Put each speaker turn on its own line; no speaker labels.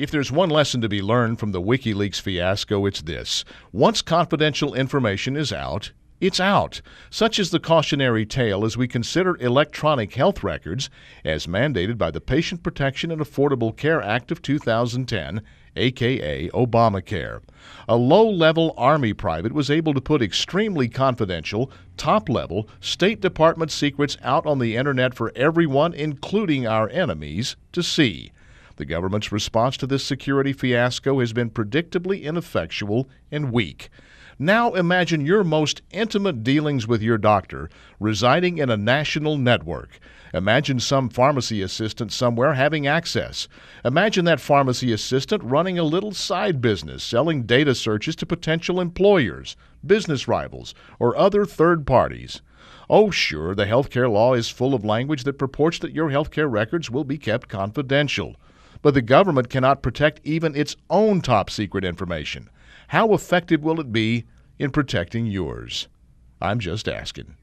If there's one lesson to be learned from the WikiLeaks fiasco, it's this once confidential information is out, it's out. Such is the cautionary tale as we consider electronic health records, as mandated by the Patient Protection and Affordable Care Act of 2010 aka Obamacare. A low level Army private was able to put extremely confidential, top level State Department secrets out on the internet for everyone, including our enemies, to see. The government's response to this security fiasco has been predictably ineffectual and weak. Now imagine your most intimate dealings with your doctor residing in a national network. Imagine some pharmacy assistant somewhere having access. Imagine that pharmacy assistant running a little side business selling data searches to potential employers, business rivals, or other third parties. Oh, sure, the healthcare law is full of language that purports that your healthcare records will be kept confidential but the government cannot protect even its own top secret information. How effective will it be in protecting yours? I'm just asking.